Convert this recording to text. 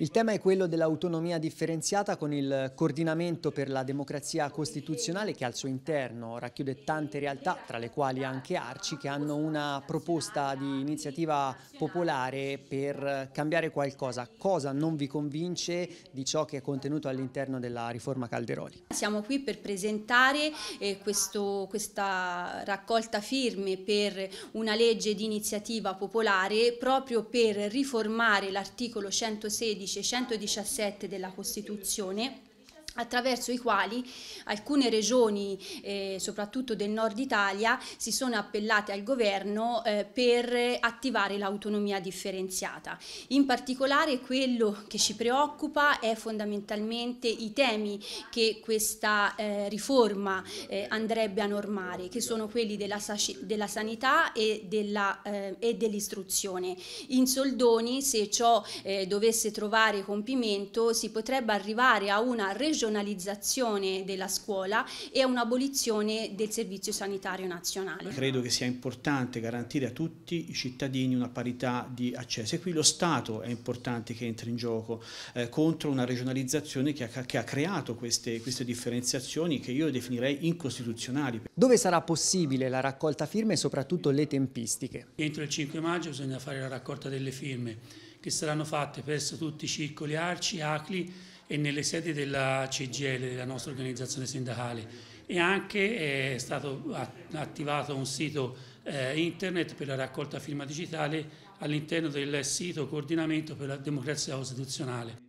Il tema è quello dell'autonomia differenziata con il coordinamento per la democrazia costituzionale che al suo interno racchiude tante realtà, tra le quali anche Arci, che hanno una proposta di iniziativa popolare per cambiare qualcosa. Cosa non vi convince di ciò che è contenuto all'interno della riforma Calderoli? Siamo qui per presentare eh, questo, questa raccolta firme per una legge di iniziativa popolare proprio per riformare l'articolo 116 dice 117 della Costituzione attraverso i quali alcune regioni, eh, soprattutto del nord Italia, si sono appellate al governo eh, per attivare l'autonomia differenziata. In particolare quello che ci preoccupa è fondamentalmente i temi che questa eh, riforma eh, andrebbe a normare, che sono quelli della, della sanità e eh, dell'istruzione. Dell In soldoni, se ciò eh, dovesse trovare compimento, si potrebbe arrivare a una regione regionalizzazione della scuola e a un'abolizione del servizio sanitario nazionale. Credo che sia importante garantire a tutti i cittadini una parità di accesso e qui lo Stato è importante che entri in gioco eh, contro una regionalizzazione che ha, che ha creato queste, queste differenziazioni che io definirei incostituzionali. Dove sarà possibile la raccolta firme e soprattutto le tempistiche? Entro il 5 maggio bisogna fare la raccolta delle firme che saranno fatte presso tutti i circoli, arci, acli e nelle sedi della CGL, della nostra organizzazione sindacale e anche eh, è stato attivato un sito eh, internet per la raccolta firma digitale all'interno del sito coordinamento per la democrazia costituzionale.